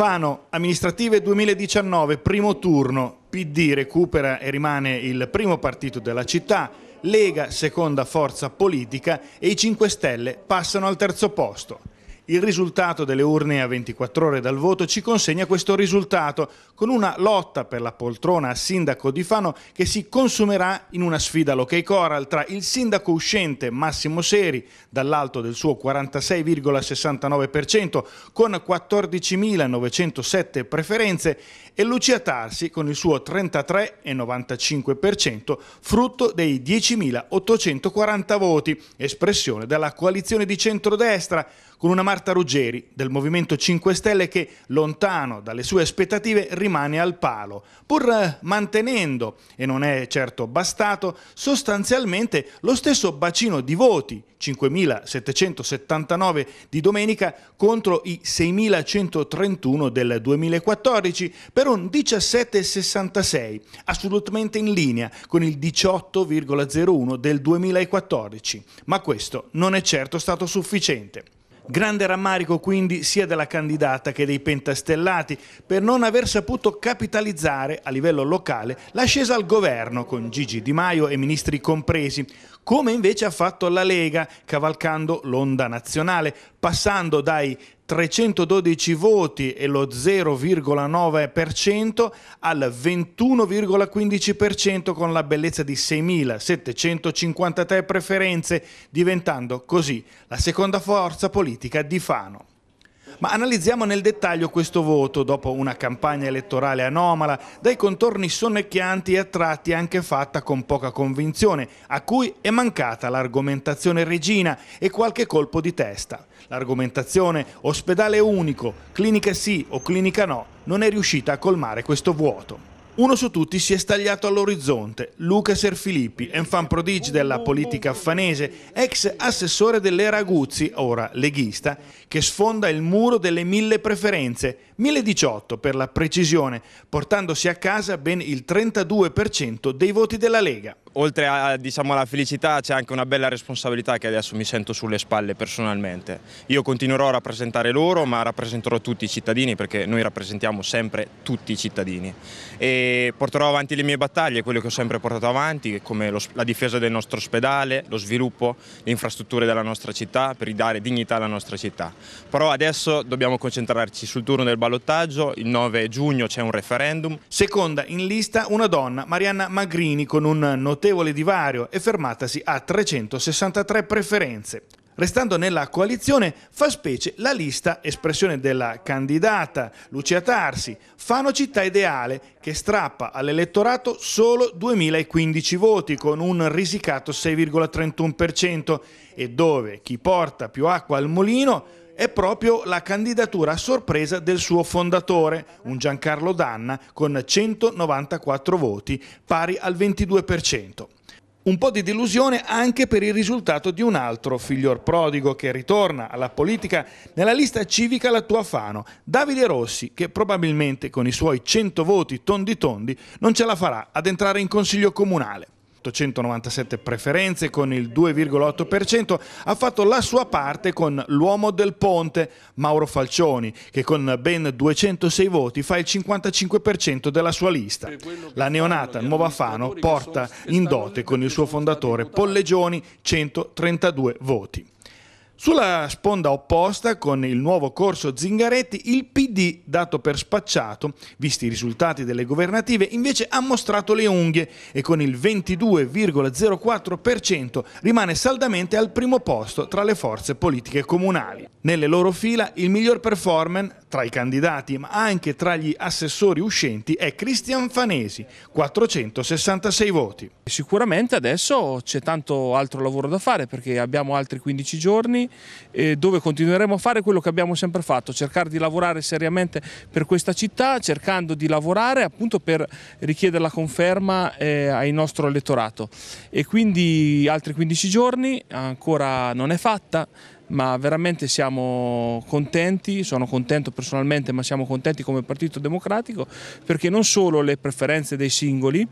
Fano, amministrative 2019, primo turno, PD recupera e rimane il primo partito della città, Lega seconda forza politica e i 5 Stelle passano al terzo posto. Il risultato delle urne a 24 ore dal voto ci consegna questo risultato, con una lotta per la poltrona a sindaco di Fano che si consumerà in una sfida l'ok coral tra il sindaco uscente Massimo Seri, dall'alto del suo 46,69% con 14.907 preferenze, e Lucia Tarsi con il suo 33,95%, frutto dei 10.840 voti, espressione della coalizione di centrodestra, con una Marta Ruggeri del Movimento 5 Stelle che, lontano dalle sue aspettative, rimane al palo, pur eh, mantenendo, e non è certo bastato, sostanzialmente lo stesso bacino di voti, 5.779 di domenica contro i 6.131 del 2014, per un 17,66, assolutamente in linea con il 18,01 del 2014. Ma questo non è certo stato sufficiente. Grande rammarico quindi sia della candidata che dei pentastellati per non aver saputo capitalizzare a livello locale l'ascesa al governo con Gigi Di Maio e ministri compresi, come invece ha fatto la Lega cavalcando l'onda nazionale, passando dai 312 voti e lo 0,9% al 21,15% con la bellezza di 6.753 preferenze, diventando così la seconda forza politica di Fano. Ma analizziamo nel dettaglio questo voto dopo una campagna elettorale anomala, dai contorni sonnecchianti e a tratti anche fatta con poca convinzione, a cui è mancata l'argomentazione regina e qualche colpo di testa. L'argomentazione ospedale unico, clinica sì o clinica no, non è riuscita a colmare questo vuoto. Uno su tutti si è stagliato all'orizzonte, Luca Serfilippi, enfant prodige della politica affanese, ex assessore dell'era Guzzi, ora leghista, che sfonda il muro delle mille preferenze, 1018 per la precisione, portandosi a casa ben il 32% dei voti della Lega oltre a, diciamo, alla felicità c'è anche una bella responsabilità che adesso mi sento sulle spalle personalmente. Io continuerò a rappresentare loro ma rappresenterò tutti i cittadini perché noi rappresentiamo sempre tutti i cittadini e porterò avanti le mie battaglie, quelle che ho sempre portato avanti come lo, la difesa del nostro ospedale, lo sviluppo, le infrastrutture della nostra città per ridare dignità alla nostra città. Però adesso dobbiamo concentrarci sul turno del ballottaggio, il 9 giugno c'è un referendum. Seconda in lista una donna, Marianna Magrini con un notevole notevole divario e fermatasi a 363 preferenze, Restando nella coalizione, fa specie la lista espressione della candidata Lucia Tarsi, Fano Città Ideale, che strappa all'elettorato solo 2015 voti con un risicato 6,31% e dove chi porta più acqua al mulino è proprio la candidatura a sorpresa del suo fondatore, un Giancarlo Danna, con 194 voti, pari al 22% un po' di delusione anche per il risultato di un altro figlior prodigo che ritorna alla politica nella lista civica la tua Fano, Davide Rossi, che probabilmente con i suoi 100 voti tondi tondi non ce la farà ad entrare in consiglio comunale. 897 preferenze con il 2,8%, ha fatto la sua parte con l'uomo del ponte Mauro Falcioni, che con ben 206 voti fa il 55% della sua lista. La neonata Nuova Fano porta in dote con il suo fondatore Pollegioni 132 voti. Sulla sponda opposta, con il nuovo corso Zingaretti, il PD, dato per spacciato, visti i risultati delle governative, invece ha mostrato le unghie e con il 22,04% rimane saldamente al primo posto tra le forze politiche comunali. Nelle loro fila il miglior performer, tra i candidati ma anche tra gli assessori uscenti, è Cristian Fanesi, 466 voti. Sicuramente adesso c'è tanto altro lavoro da fare perché abbiamo altri 15 giorni eh, dove continueremo a fare quello che abbiamo sempre fatto, cercare di lavorare seriamente per questa città, cercando di lavorare appunto per richiedere la conferma eh, al nostro elettorato. E quindi altri 15 giorni, ancora non è fatta, ma veramente siamo contenti, sono contento personalmente ma siamo contenti come Partito Democratico perché non solo le preferenze dei singoli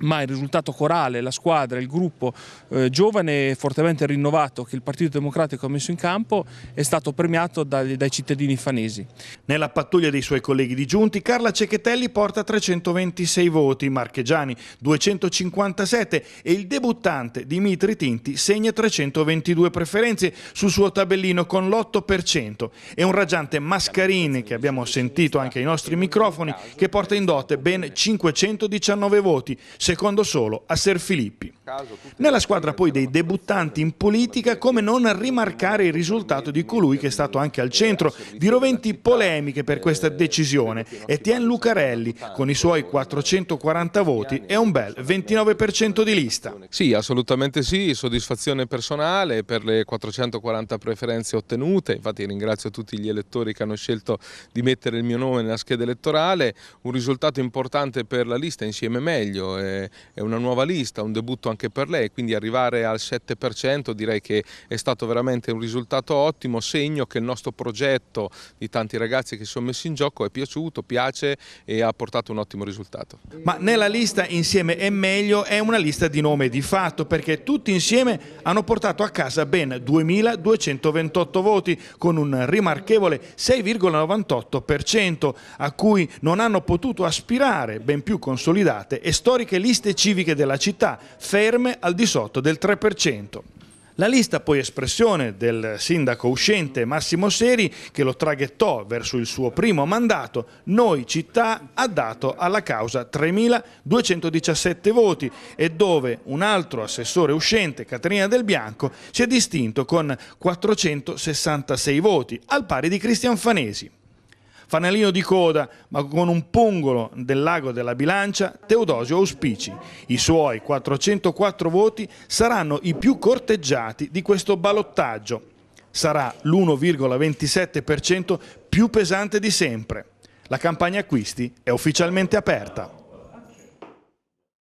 ma il risultato corale, la squadra, il gruppo eh, giovane e fortemente rinnovato che il Partito Democratico ha messo in campo è stato premiato dai, dai cittadini fanesi. Nella pattuglia dei suoi colleghi di giunti, Carla Cecchettelli porta 326 voti, Marchegiani 257 e il debuttante Dimitri Tinti segna 322 preferenze sul suo tabellino con l'8% e un raggiante Mascarini che abbiamo sentito anche ai nostri microfoni che porta in dote ben 519 voti, secondo solo a Ser Filippi. Nella squadra poi dei debuttanti in politica, come non rimarcare il risultato di colui che è stato anche al centro di roventi polemiche per questa decisione, Etienne Lucarelli, con i suoi 440 voti e un bel 29% di lista. Sì, assolutamente sì, soddisfazione personale per le 440 preferenze ottenute, infatti ringrazio tutti gli elettori che hanno scelto di mettere il mio nome nella scheda elettorale, un risultato importante per la lista insieme meglio, eh, è una nuova lista, un debutto anche per lei, quindi arrivare al 7% direi che è stato veramente un risultato ottimo, segno che il nostro progetto di tanti ragazzi che si sono messi in gioco è piaciuto, piace e ha portato un ottimo risultato. Ma nella lista insieme è meglio è una lista di nome di fatto perché tutti insieme hanno portato a casa ben 2228 voti con un rimarchevole 6,98% a cui non hanno potuto aspirare ben più consolidate e storiche liste liste civiche della città, ferme al di sotto del 3%. La lista poi espressione del sindaco uscente Massimo Seri, che lo traghettò verso il suo primo mandato, Noi Città ha dato alla causa 3.217 voti e dove un altro assessore uscente, Caterina Del Bianco, si è distinto con 466 voti, al pari di Cristian Fanesi. Fanalino di coda, ma con un pungolo del lago della bilancia, Teodosio Auspici. I suoi 404 voti saranno i più corteggiati di questo balottaggio. Sarà l'1,27% più pesante di sempre. La campagna acquisti è ufficialmente aperta.